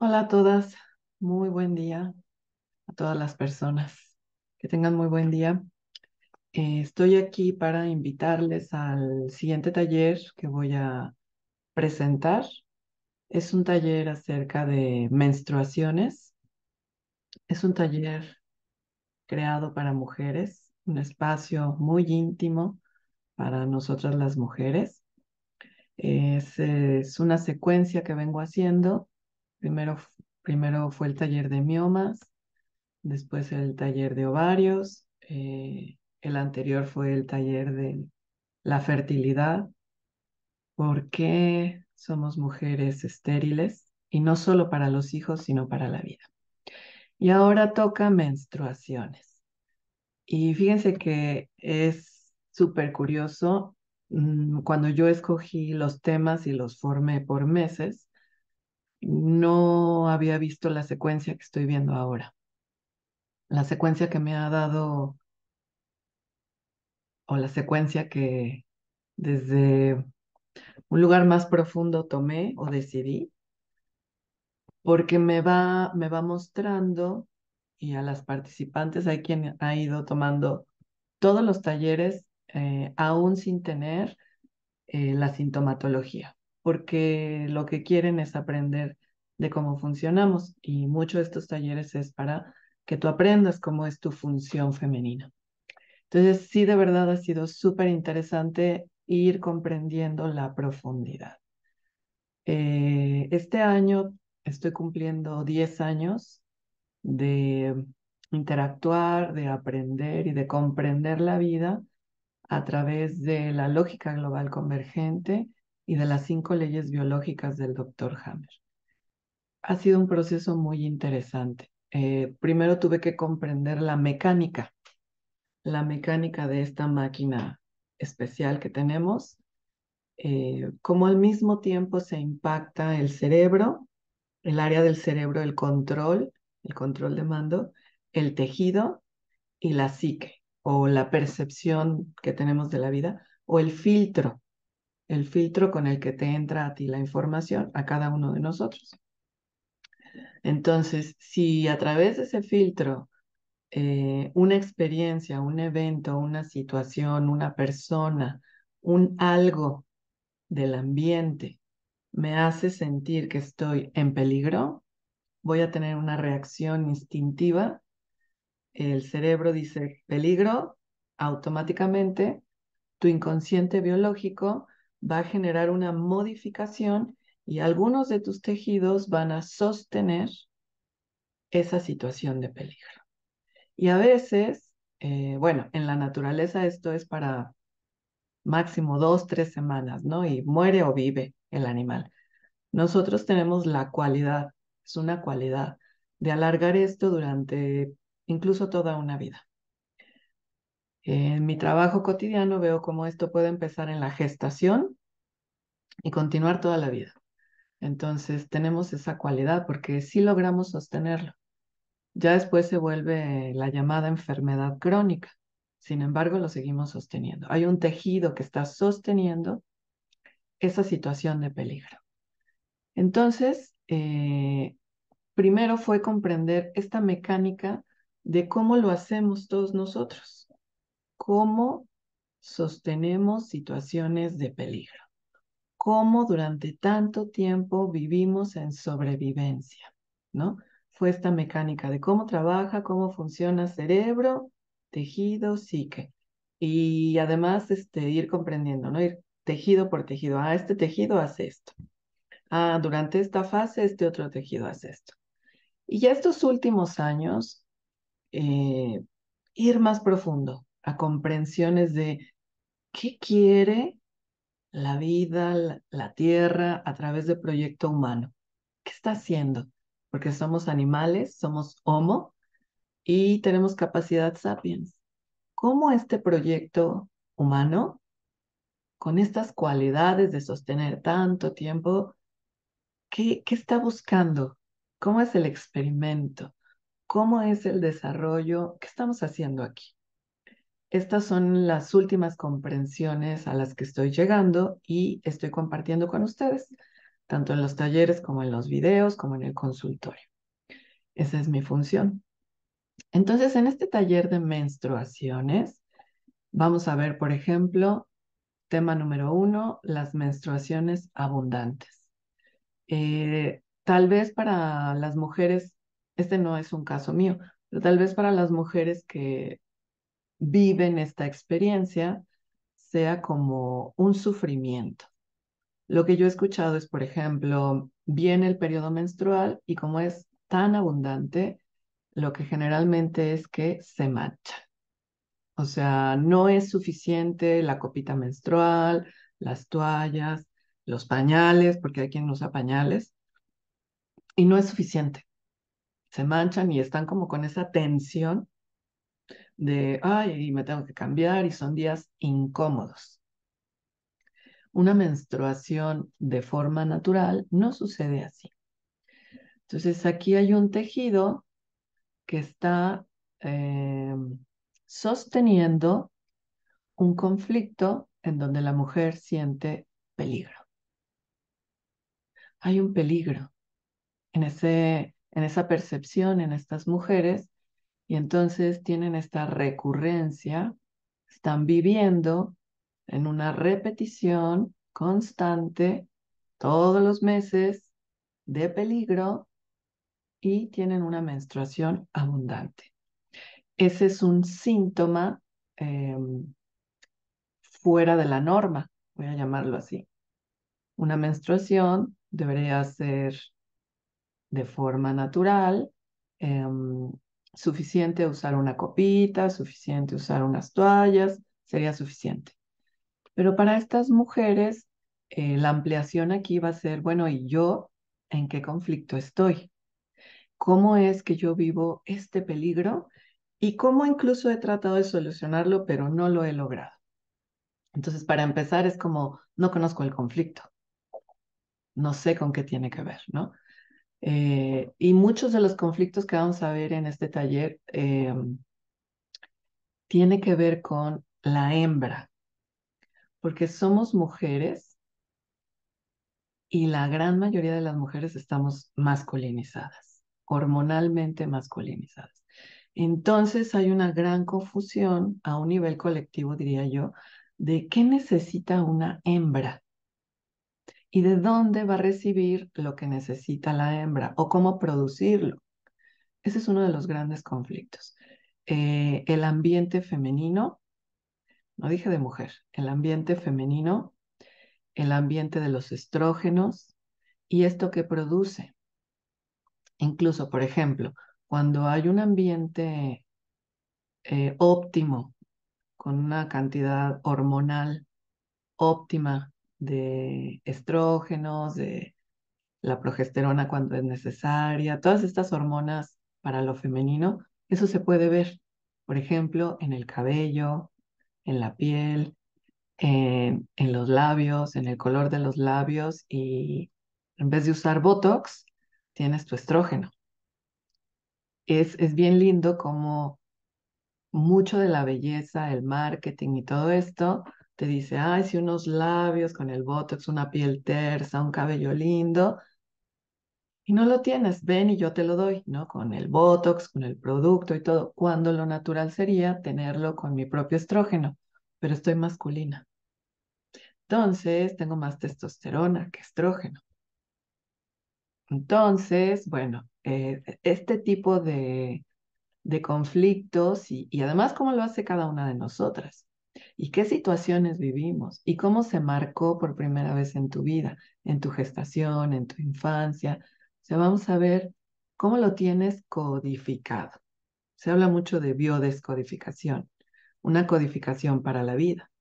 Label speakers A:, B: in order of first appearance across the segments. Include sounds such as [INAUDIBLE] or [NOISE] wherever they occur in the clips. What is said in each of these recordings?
A: Hola a todas, muy buen día a todas las personas. Que tengan muy buen día. Eh, estoy aquí para invitarles al siguiente taller que voy a presentar. Es un taller acerca de menstruaciones. Es un taller creado para mujeres, un espacio muy íntimo para nosotras las mujeres. es una secuencia que vengo haciendo Primero, primero fue el taller de miomas, después el taller de ovarios, eh, el anterior fue el taller de la fertilidad, por qué somos mujeres estériles y no solo para los hijos, sino para la vida. Y ahora toca menstruaciones. Y fíjense que es súper curioso, mm, cuando yo escogí los temas y los formé por meses, no había visto la secuencia que estoy viendo ahora. La secuencia que me ha dado, o la secuencia que desde un lugar más profundo tomé o decidí, porque me va, me va mostrando y a las participantes, hay quien ha ido tomando todos los talleres, eh, aún sin tener eh, la sintomatología porque lo que quieren es aprender de cómo funcionamos y mucho de estos talleres es para que tú aprendas cómo es tu función femenina. Entonces, sí, de verdad ha sido súper interesante ir comprendiendo la profundidad. Eh, este año estoy cumpliendo 10 años de interactuar, de aprender y de comprender la vida a través de la lógica global convergente y de las cinco leyes biológicas del doctor Hammer. Ha sido un proceso muy interesante. Eh, primero tuve que comprender la mecánica, la mecánica de esta máquina especial que tenemos, como eh, cómo al mismo tiempo se impacta el cerebro, el área del cerebro, el control, el control de mando, el tejido y la psique o la percepción que tenemos de la vida o el filtro el filtro con el que te entra a ti la información, a cada uno de nosotros. Entonces, si a través de ese filtro eh, una experiencia, un evento, una situación, una persona, un algo del ambiente me hace sentir que estoy en peligro, voy a tener una reacción instintiva. El cerebro dice peligro, automáticamente tu inconsciente biológico va a generar una modificación y algunos de tus tejidos van a sostener esa situación de peligro. Y a veces, eh, bueno, en la naturaleza esto es para máximo dos, tres semanas, ¿no? Y muere o vive el animal. Nosotros tenemos la cualidad, es una cualidad, de alargar esto durante incluso toda una vida. En mi trabajo cotidiano veo cómo esto puede empezar en la gestación y continuar toda la vida. Entonces tenemos esa cualidad porque sí logramos sostenerlo. Ya después se vuelve la llamada enfermedad crónica. Sin embargo, lo seguimos sosteniendo. Hay un tejido que está sosteniendo esa situación de peligro. Entonces, eh, primero fue comprender esta mecánica de cómo lo hacemos todos nosotros cómo sostenemos situaciones de peligro, cómo durante tanto tiempo vivimos en sobrevivencia, ¿no? Fue esta mecánica de cómo trabaja, cómo funciona cerebro, tejido, psique. Y además este, ir comprendiendo, ¿no? Ir tejido por tejido. Ah, este tejido hace esto. Ah, durante esta fase este otro tejido hace esto. Y ya estos últimos años, eh, ir más profundo, a comprensiones de qué quiere la vida, la, tierra a través del proyecto humano. ¿Qué está haciendo? Porque somos animales, somos homo y tenemos capacidad sapiens. ¿Cómo este proyecto humano, con estas cualidades de sostener tanto tiempo, qué está buscando? ¿Cómo es el experimento? ¿Cómo es el desarrollo? ¿Qué estamos haciendo aquí? Estas son las últimas comprensiones a las que estoy llegando y estoy compartiendo con ustedes, tanto en los talleres como en los videos, como en el consultorio. Esa es mi función. Entonces, en este taller de menstruaciones, vamos a ver, por ejemplo, tema número uno, las menstruaciones abundantes. Eh, tal vez para las mujeres, este no es un caso mío, pero tal vez para las mujeres que viven esta experiencia sea como un sufrimiento. Lo que yo he escuchado es, por ejemplo, viene el periodo menstrual y como es tan abundante, lo que generalmente es que se mancha. O sea, no es suficiente la copita menstrual, las toallas, los pañales, porque hay quien usa pañales, y no es suficiente. Se manchan y están como con esa tensión de, ay, me tengo que cambiar y son días incómodos. Una menstruación de forma natural no sucede así. Entonces aquí hay un tejido que está eh, sosteniendo un conflicto en donde la mujer siente peligro. Hay un peligro en, ese, en esa percepción en estas mujeres y entonces tienen esta recurrencia, están viviendo en una repetición constante todos los meses de peligro y tienen una menstruación abundante. Ese es un síntoma em, fuera de la norma, voy a llamarlo así. Una menstruación debería ser de forma natural, em, suficiente usar una copita, suficiente usar unas toallas, sería suficiente. Pero para estas mujeres, eh, la ampliación aquí va a ser, bueno, ¿y yo en qué conflicto estoy? ¿Cómo es que yo vivo este peligro? Y cómo incluso he tratado de solucionarlo, pero no lo he logrado. Entonces, para empezar, es como, no conozco el conflicto. No sé con qué tiene que ver, ¿no? Eh, y muchos de los conflictos que vamos a ver en este taller eh, tiene que ver con la hembra, porque somos mujeres y la gran mayoría de las mujeres estamos masculinizadas, hormonalmente masculinizadas. Entonces hay una gran confusión a un nivel colectivo, diría yo, de qué necesita una hembra y de dónde va a recibir lo que necesita la hembra o cómo producirlo. Ese es uno de los grandes conflictos. Eh, el ambiente femenino, no dije de mujer, el ambiente femenino, el ambiente de los estrógenos y esto que produce. Incluso, por ejemplo, cuando hay un ambiente eh, óptimo, con una cantidad hormonal óptima de estrógenos, de la progesterona cuando es necesaria, todas estas hormonas para lo femenino, eso se puede ver, por ejemplo, en el cabello, en la piel, en, los labios, en el color de los labios y en vez de usar Botox, tienes tu estrógeno. Es, es bien lindo como mucho de la belleza, el marketing y todo esto te dice, ay, si unos labios con el botox, una piel tersa, un cabello lindo, y no lo tienes, ven y yo te lo doy, ¿no? Con el botox, con el producto y todo, cuando lo natural sería tenerlo con mi propio estrógeno, pero estoy masculina. Entonces, tengo más testosterona que estrógeno. Entonces, bueno, eh, este tipo de, de conflictos y, y, además cómo lo hace cada una de nosotras y qué situaciones vivimos y cómo se marcó por primera vez en tu vida, en tu gestación, en tu infancia. O sea, vamos a ver cómo lo tienes codificado. Se habla mucho de biodescodificación, una codificación para la vida.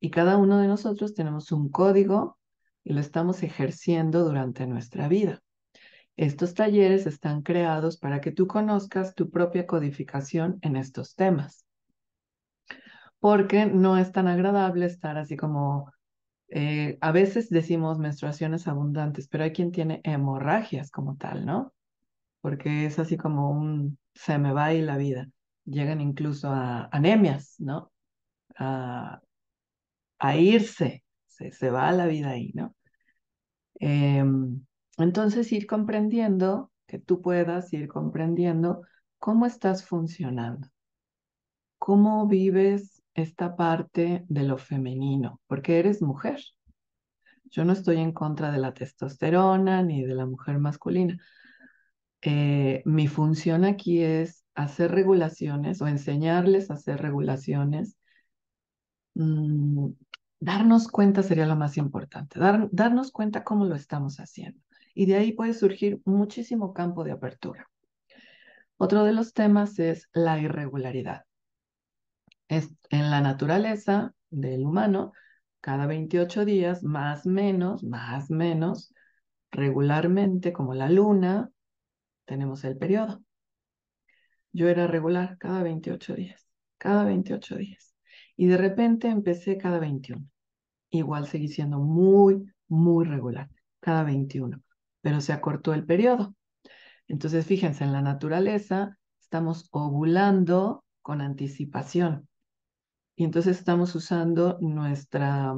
A: Y cada uno de nosotros tenemos un código y lo estamos ejerciendo durante nuestra vida. Estos talleres están creados para que tú conozcas tu propia codificación en estos temas porque no es tan agradable estar así como, eh, a veces decimos menstruaciones abundantes, pero hay quien tiene hemorragias como tal, ¿no? Porque es así como un, se me va y la vida. Llegan incluso a anemias, ¿no? A, irse, se, se, va la vida ahí, ¿no? Em, entonces ir comprendiendo, que tú puedas ir comprendiendo cómo estás funcionando, cómo vives esta parte de lo femenino, porque eres mujer. Yo no estoy en contra de la testosterona ni de la mujer masculina. Eh, mi función aquí es hacer regulaciones o enseñarles a hacer regulaciones. Mm, darnos cuenta sería lo más importante, darnos cuenta cómo lo estamos haciendo. Y de ahí puede surgir muchísimo campo de apertura. Otro de los temas es la irregularidad. Es en la naturaleza del humano, cada 28 días, más menos, más menos, regularmente, como la luna, tenemos el periodo. Yo era regular cada 28 días, cada 28 días. Y de repente empecé cada 21. Igual seguí siendo muy, muy regular, cada 21. Pero se acortó el periodo. Entonces, fíjense, en la naturaleza estamos ovulando con anticipación. Y entonces estamos usando nuestra,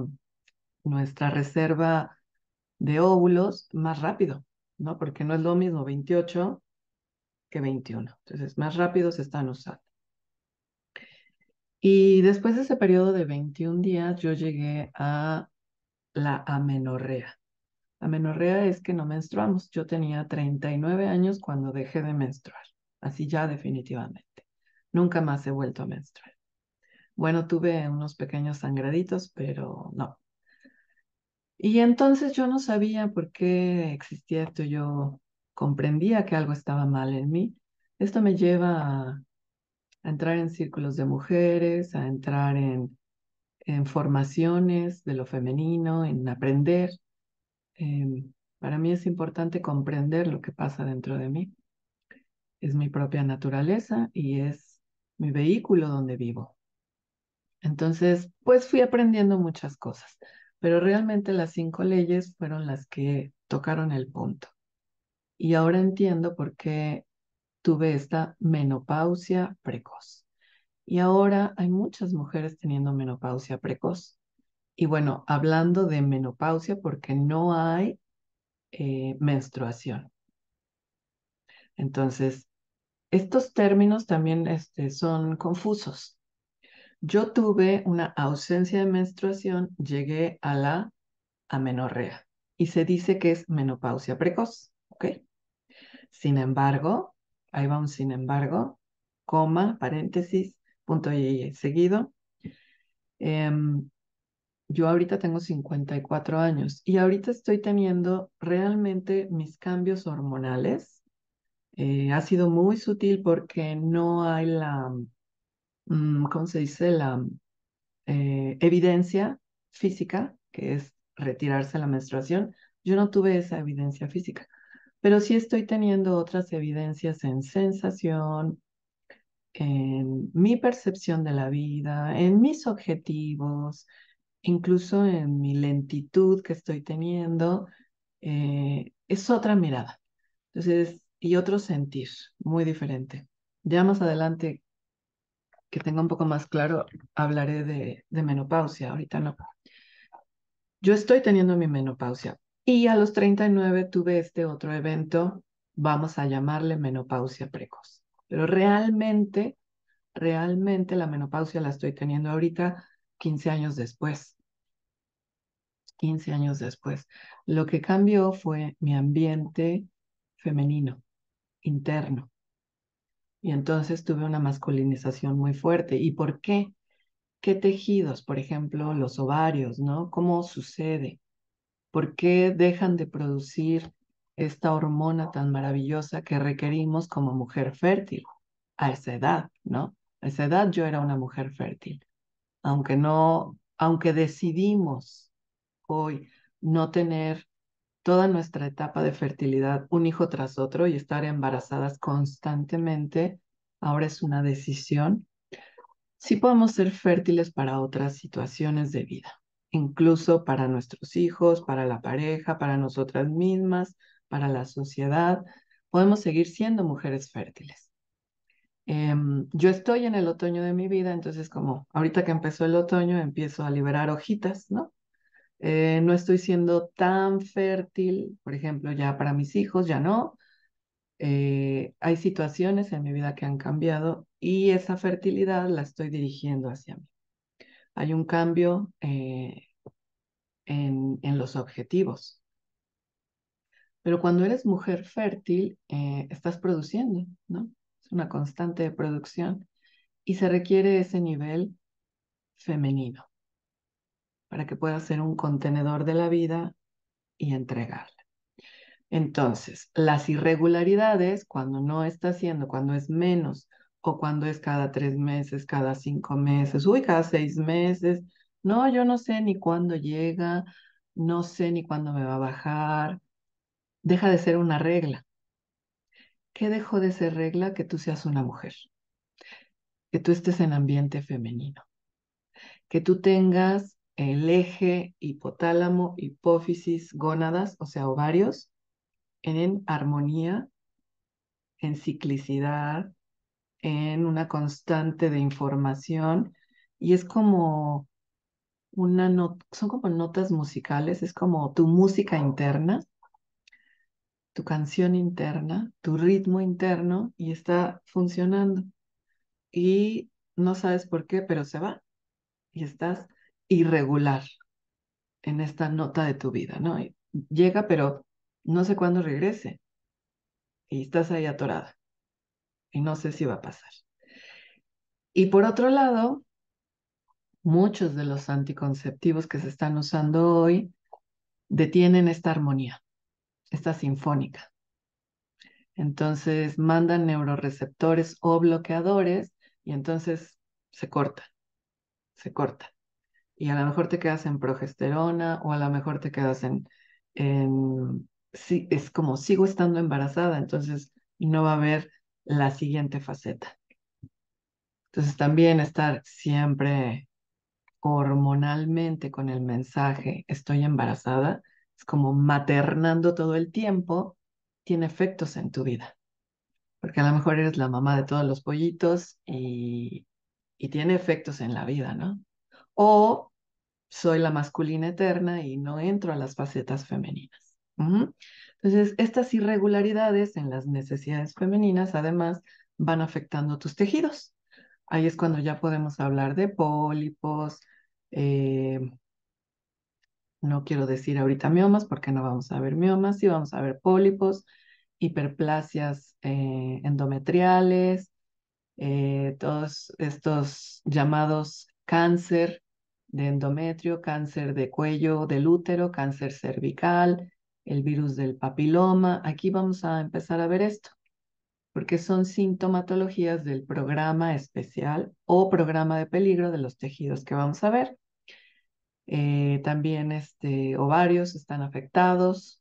A: nuestra reserva de óvulos más rápido, ¿no? Porque no es lo mismo 28 que 21. Entonces, más rápido se están usando. Y después de ese periodo de 21 días, yo llegué a la amenorrea. Amenorrea es que no menstruamos. Yo tenía 39 años cuando dejé de menstruar, así ya definitivamente. Nunca más he vuelto a menstruar. Bueno, tuve unos pequeños sangraditos, pero no. Y entonces yo no sabía por qué existía esto, yo comprendía que algo estaba mal en mí. Esto me lleva a, entrar en círculos de mujeres, a entrar en, formaciones de lo femenino, en aprender. Em, para mí es importante comprender lo que pasa dentro de mí. Es mi propia naturaleza y es mi vehículo donde vivo. Entonces, pues fui aprendiendo muchas cosas, pero realmente las cinco leyes fueron las que tocaron el punto. Y ahora entiendo por qué tuve esta menopausia precoz. Y ahora hay muchas mujeres teniendo menopausia precoz. Y bueno, hablando de menopausia porque no hay eh, menstruación. Entonces, estos términos también este, son confusos. Yo tuve una ausencia de menstruación, llegué a la amenorrea y se dice que es menopausia precoz, ¿ok? Sin embargo, ahí va un sin embargo, coma, paréntesis, punto y seguido. Em, yo ahorita tengo 54 años y ahorita estoy teniendo realmente mis cambios hormonales. Eh, ha sido muy sutil porque no hay la Mm, ¿cómo se dice? La eh, evidencia física, que es retirarse la menstruación. Yo no tuve esa evidencia física, pero sí estoy teniendo otras evidencias en sensación, en mi percepción de la vida, en mis objetivos, incluso en mi lentitud que estoy teniendo. Eh, es otra mirada. Entonces, y otro sentir muy diferente. Ya más adelante que tenga un poco más claro, hablaré de, menopausia, ahorita no. Yo estoy teniendo mi menopausia y a los 39 tuve este otro evento, vamos a llamarle menopausia precoz. Pero realmente, realmente la menopausia la estoy teniendo ahorita 15 años después. 15 años después. Lo que cambió fue mi ambiente femenino, interno. Y entonces tuve una masculinización muy fuerte. ¿Y por qué? ¿Qué tejidos? Por ejemplo, los ovarios, ¿no? ¿Cómo sucede? ¿Por qué dejan de producir esta hormona tan maravillosa que requerimos como mujer fértil a esa edad, ¿no? A esa edad yo era una mujer fértil. Aunque no, aunque decidimos hoy no tener toda nuestra etapa de fertilidad un hijo tras otro y estar embarazadas constantemente, ahora es una decisión, sí podemos ser fértiles para otras situaciones de vida, incluso para nuestros hijos, para la pareja, para nosotras mismas, para la sociedad, podemos seguir siendo mujeres fértiles. Em, yo estoy en el otoño de mi vida, entonces como ahorita que empezó el otoño empiezo a liberar hojitas, ¿no? Eh, no estoy siendo tan fértil, por ejemplo, ya para mis hijos, ya no. Eh, hay situaciones en mi vida que han cambiado y esa fertilidad la estoy dirigiendo hacia mí. Hay un cambio eh, en, en, los objetivos. Pero cuando eres mujer fértil, estás produciendo, ¿no? Es una constante de producción y se requiere ese nivel femenino para que pueda ser un contenedor de la vida y entregarla. Entonces, las irregularidades, cuando no está haciendo, cuando es menos o cuando es cada tres meses, cada cinco meses, uy, cada seis meses, no, yo no sé ni cuándo llega, no sé ni cuándo me va a bajar, deja de ser una regla. ¿Qué dejó de ser regla? Que tú seas una mujer, que tú estés en ambiente femenino, que tú tengas el eje hipotálamo, hipófisis, gónadas, o sea, ovarios, en armonía, en ciclicidad, en una constante de información. Y es como una nota, son como notas musicales, es como tu música interna, tu canción interna, tu ritmo interno y está funcionando. Y no sabes por qué, pero se va. Y estás irregular en esta nota de tu vida, ¿no? llega, pero no sé cuándo regrese. Y estás ahí atorada. Y no sé si va a pasar. Y por otro lado, muchos de los anticonceptivos que se están usando hoy detienen esta armonía, esta sinfónica. Entonces mandan neuroreceptores o bloqueadores y entonces se corta, se corta y a lo mejor te quedas en progesterona o a lo mejor te quedas en, es como sigo estando embarazada, entonces no va a haber la siguiente faceta. Entonces también estar siempre hormonalmente con el mensaje, estoy embarazada, es como maternando todo el tiempo, tiene efectos en tu vida. Porque a lo mejor eres la mamá de todos los pollitos y tiene efectos en la vida, ¿no? o soy la masculina eterna y no entro a las facetas femeninas. Entonces, estas irregularidades en las necesidades femeninas además van afectando tus tejidos. Ahí es cuando ya podemos hablar de pólipos, eh, no quiero decir ahorita miomas porque no vamos a ver miomas, sí vamos a ver pólipos, hiperplasias eh, endometriales, eh, todos estos llamados cáncer de endometrio, cáncer de cuello del útero, cáncer cervical, el virus del papiloma. Aquí vamos a empezar a ver esto, porque son sintomatologías del programa especial o programa de peligro de los tejidos que vamos a ver. Eh, también este, ovarios están afectados.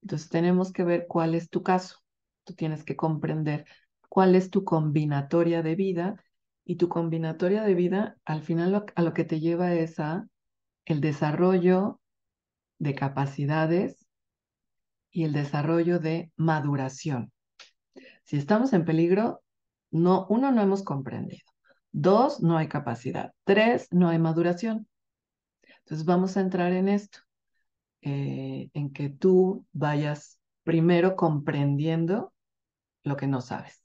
A: Entonces tenemos que ver cuál es tu caso. Tú tienes que comprender cuál es tu combinatoria de vida y tu combinatoria de vida al final a lo que te lleva es a el desarrollo de capacidades y el desarrollo de maduración. Si estamos en peligro, no, uno, no hemos comprendido. Dos, no hay capacidad. Tres, no hay maduración. Entonces vamos a entrar en esto, eh, en que tú vayas primero comprendiendo lo que no sabes.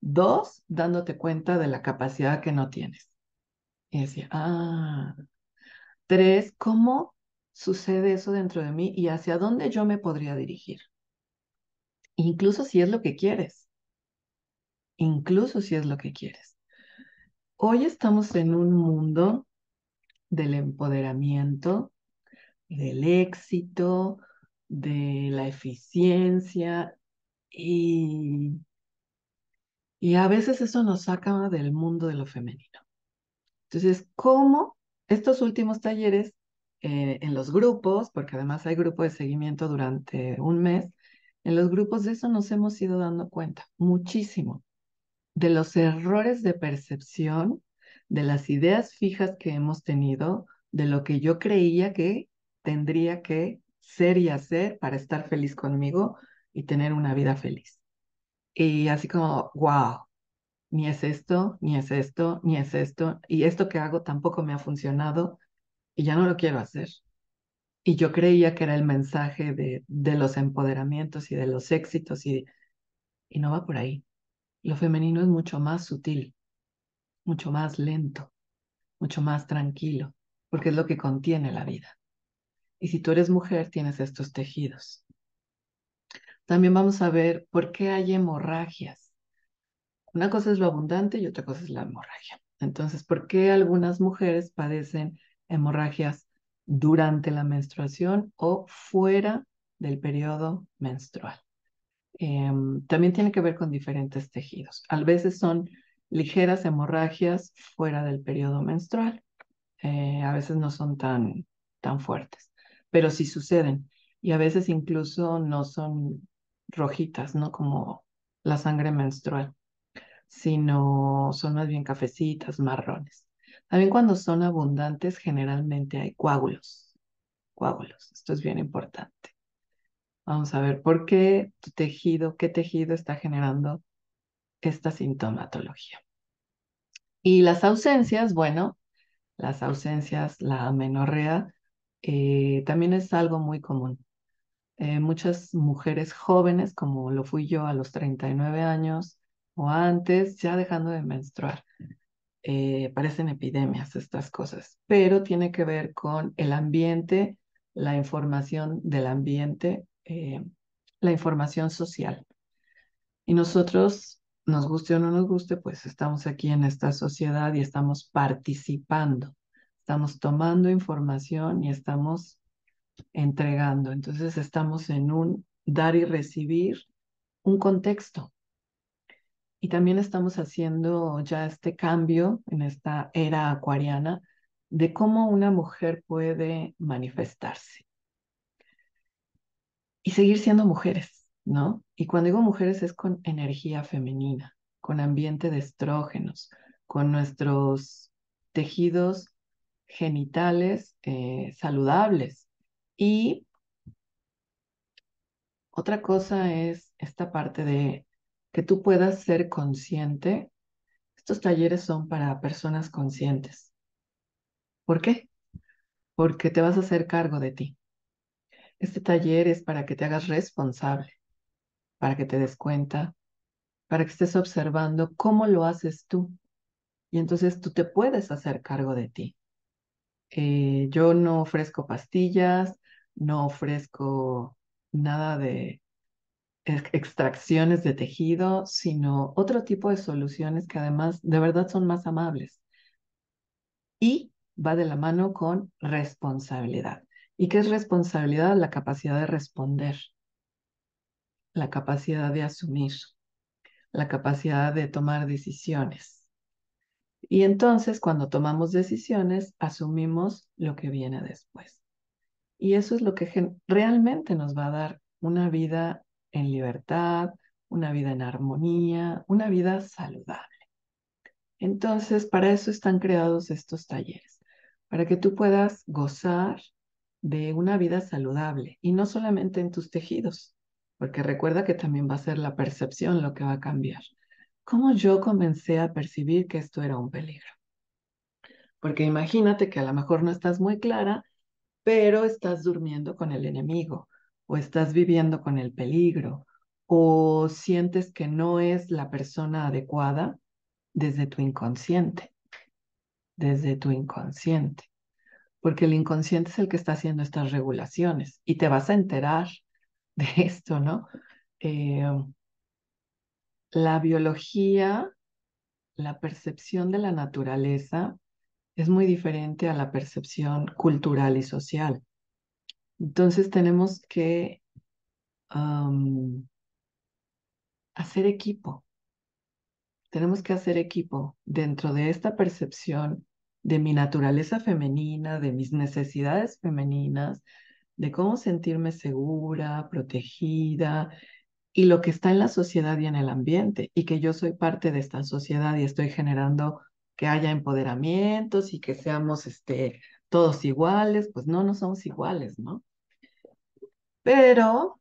A: Dos, dándote cuenta de la capacidad que no tienes. Y decía, ah. Tres, ¿cómo sucede eso dentro de mí y hacia dónde yo me podría dirigir? Incluso si es lo que quieres. Incluso si es lo que quieres. Hoy estamos en un mundo del empoderamiento, del éxito, de la eficiencia y y a veces eso nos saca del mundo de lo femenino. Entonces, como estos últimos talleres eh, en los grupos, porque además hay grupo de seguimiento durante un mes, en los grupos de eso nos hemos ido dando cuenta muchísimo de los errores de percepción, de las ideas fijas que hemos tenido, de lo que yo creía que tendría que ser y hacer para estar feliz conmigo y tener una vida feliz. Y así como, wow, ni es esto, ni es esto, ni es esto, y esto que hago tampoco me ha funcionado y ya no lo quiero hacer. Y yo creía que era el mensaje de, de los empoderamientos y de los éxitos y, y no va por ahí. Lo femenino es mucho más sutil, mucho más lento, mucho más tranquilo, porque es lo que contiene la vida. Y si tú eres mujer, tienes estos tejidos. También vamos a ver por qué hay hemorragias. Una cosa es lo abundante y otra cosa es la hemorragia. Entonces, ¿por qué algunas mujeres padecen hemorragias durante la menstruación o fuera del periodo menstrual? Em, también tiene que ver con diferentes tejidos. A veces son ligeras hemorragias fuera del periodo menstrual. Eh, a veces no son tan, tan fuertes, pero sí suceden. Y a veces incluso no son rojitas, ¿no? Como la sangre menstrual, sino son más bien cafecitas, marrones. También cuando son abundantes, generalmente hay coágulos. Coágulos, esto es bien importante. Vamos a ver por qué tu tejido, qué tejido está generando esta sintomatología. Y las ausencias, bueno, las ausencias, la amenorrea, eh, también es algo muy común. Eh, muchas mujeres jóvenes, como lo fui yo a los 39 años o antes, ya dejando de menstruar. Eh, parecen epidemias estas cosas, pero tiene que ver con el ambiente, la información del ambiente, eh, la información social. Y nosotros, nos guste o no nos guste, pues estamos aquí en esta sociedad y estamos participando, estamos tomando información y estamos entregando. Entonces estamos en un dar y recibir un contexto. Y también estamos haciendo ya este cambio en esta era acuariana de cómo una mujer puede manifestarse y seguir siendo mujeres, ¿no? Y cuando digo mujeres es con energía femenina, con ambiente de estrógenos, con nuestros tejidos genitales eh, saludables, y otra cosa es esta parte de que tú puedas ser consciente. Estos talleres son para personas conscientes. ¿Por qué? Porque te vas a hacer cargo de ti. Este taller es para que te hagas responsable, para que te des cuenta, para que estés observando cómo lo haces tú. Y entonces tú te puedes hacer cargo de ti. Eh, yo no ofrezco pastillas, no ofrezco nada de extracciones de tejido, sino otro tipo de soluciones que además de verdad son más amables. Y va de la mano con responsabilidad. ¿Y qué es responsabilidad? La capacidad de responder, la capacidad de asumir, la capacidad de tomar decisiones. Y entonces cuando tomamos decisiones, asumimos lo que viene después. Y eso es lo que realmente nos va a dar una vida en libertad, una vida en armonía, una vida saludable. Entonces, para eso están creados estos talleres, para que tú puedas gozar de una vida saludable y no solamente en tus tejidos, porque recuerda que también va a ser la percepción lo que va a cambiar. ¿Cómo yo comencé a percibir que esto era un peligro? Porque imagínate que a lo mejor no estás muy clara pero estás durmiendo con el enemigo o estás viviendo con el peligro o sientes que no es la persona adecuada desde tu inconsciente, desde tu inconsciente, porque el inconsciente es el que está haciendo estas regulaciones y te vas a enterar [LAUGHS] de esto, ¿no? Eh, la biología, la percepción de la naturaleza es muy diferente a la percepción cultural y social. Entonces tenemos que hacer equipo. Tenemos que hacer equipo dentro de esta percepción de mi naturaleza femenina, de mis necesidades femeninas, de cómo sentirme segura, protegida y lo que está en la sociedad y en el ambiente y que yo soy parte de esta sociedad y estoy generando que haya empoderamientos y que seamos este, todos iguales, pues no, no somos iguales, ¿no? Pero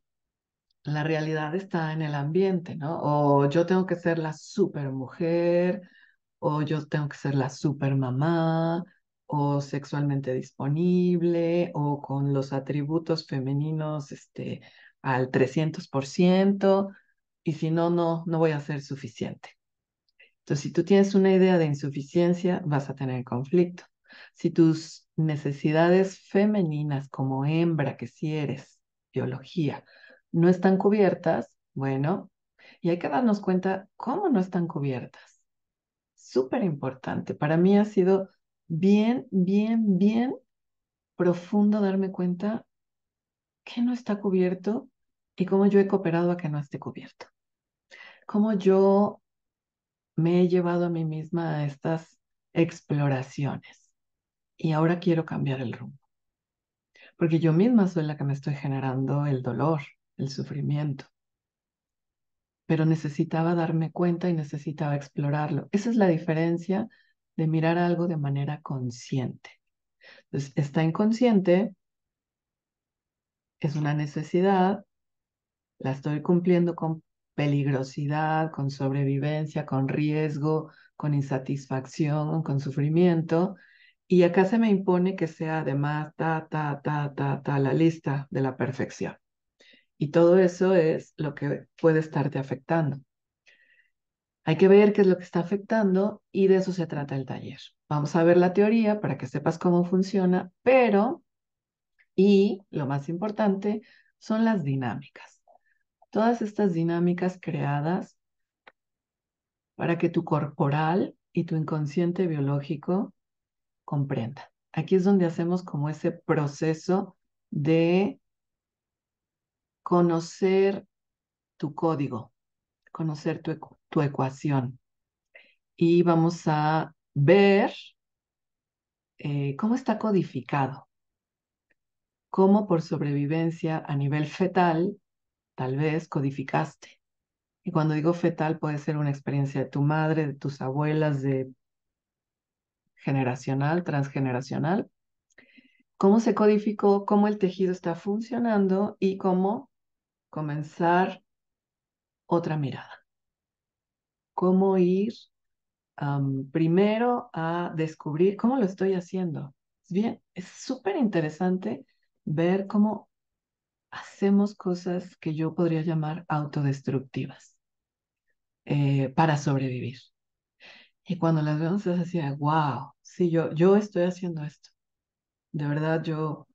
A: la realidad está en el ambiente, ¿no? O yo tengo que ser la super mujer, o yo tengo que ser la super mamá, o sexualmente disponible, o con los atributos femeninos este, al 300%, y si no, no, no voy a ser suficiente. Entonces, si tú tienes una idea de insuficiencia, vas a tener conflicto. Si tus necesidades femeninas como hembra que si eres, biología, no están cubiertas, bueno, y hay que darnos cuenta cómo no están cubiertas. Súper importante. Para mí ha sido bien, bien, bien profundo darme cuenta que no está cubierto y cómo yo he cooperado a que no esté cubierto. Cómo yo me he llevado a mí misma a estas exploraciones y ahora quiero cambiar el rumbo. Porque yo misma soy la que me estoy generando el dolor, el sufrimiento. Pero necesitaba darme cuenta y necesitaba explorarlo. Esa es la diferencia de mirar algo de manera consciente. Entonces, está inconsciente, es una necesidad, la estoy cumpliendo con peligrosidad, con sobrevivencia, con riesgo, con insatisfacción, con sufrimiento. Y acá se me impone que sea además ta, ta, ta, ta, ta, la lista de la perfección. Y todo eso es lo que puede estarte afectando. Hay que ver qué es lo que está afectando y de eso se trata el taller. Vamos a ver la teoría para que sepas cómo funciona, pero, y lo más importante, son las dinámicas todas estas dinámicas creadas para que tu corporal y tu inconsciente biológico comprendan. Aquí es donde hacemos como ese proceso de conocer tu código, conocer tu, ecuación. Y vamos a ver eh, cómo está codificado, cómo por sobrevivencia a nivel fetal tal vez codificaste. Y cuando digo fetal puede ser una experiencia de tu madre, de tus abuelas, de generacional, transgeneracional. Cómo se codificó, cómo el tejido está funcionando y cómo comenzar otra mirada. Cómo ir primero a descubrir cómo lo estoy haciendo. Bien, es súper interesante ver cómo hacemos cosas que yo podría llamar autodestructivas eh, para sobrevivir. Y cuando las vemos es así, wow, sí, yo, yo estoy haciendo esto. De verdad, yo,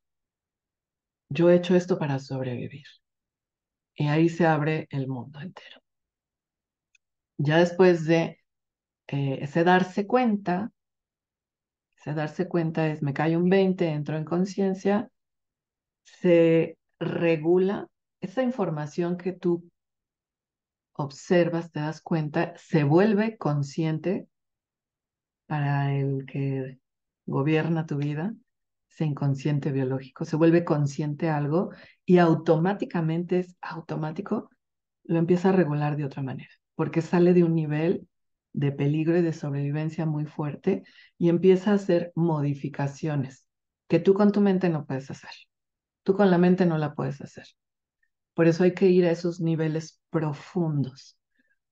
A: yo he hecho esto para sobrevivir. Y ahí se abre el mundo entero. Ya después de eh, ese darse cuenta, ese darse cuenta es me cae un 20, entro en conciencia, se regula esa información que tú observas, te das cuenta, se vuelve consciente para el que gobierna tu vida, ese inconsciente biológico, se vuelve consciente algo y automáticamente es automático, lo empieza a regular de otra manera, porque sale de un nivel de peligro y de sobrevivencia muy fuerte y empieza a hacer modificaciones que tú con tu mente no puedes hacer. Tú con la mente no la puedes hacer. Por eso hay que ir a esos niveles profundos.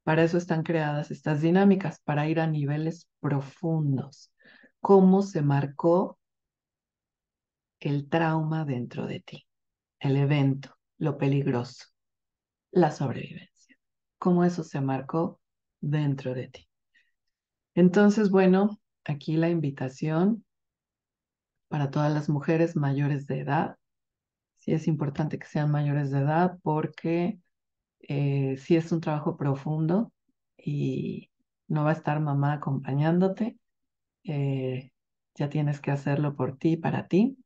A: Para eso están creadas estas dinámicas, para ir a niveles profundos. ¿Cómo se marcó el trauma dentro de ti? El evento, lo peligroso, la sobrevivencia. ¿Cómo eso se marcó dentro de ti? Entonces, bueno, aquí la invitación para todas las mujeres mayores de edad sí es importante que sean mayores de edad porque eh, si es un trabajo profundo y no va a estar mamá acompañándote. Eh, ya tienes que hacerlo por ti, para ti.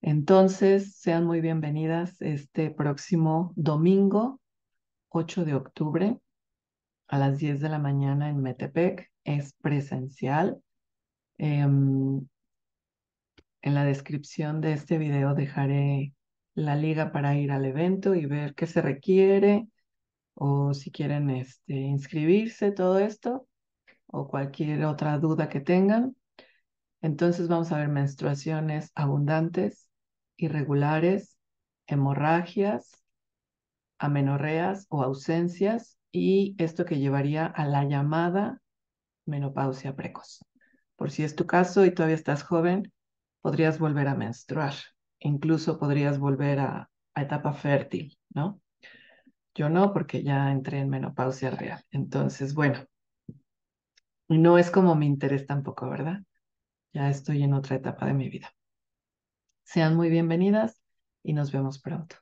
A: Entonces, sean muy bienvenidas este próximo domingo, 8 de octubre, a las 10 de la mañana en Metepec. Es presencial. Em, en la descripción de este video dejaré la liga para ir al evento y ver qué se requiere o si quieren este, inscribirse, todo esto o cualquier otra duda que tengan. Entonces vamos a ver menstruaciones abundantes, irregulares, hemorragias, amenorreas o ausencias y esto que llevaría a la llamada menopausia precoz. Por si es tu caso y todavía estás joven, podrías volver a menstruar, incluso podrías volver a, etapa fértil, ¿no? Yo no, porque ya entré en menopausia real. Entonces, bueno, no es como mi interés tampoco, ¿verdad? Ya estoy en otra etapa de mi vida. Sean muy bienvenidas y nos vemos pronto.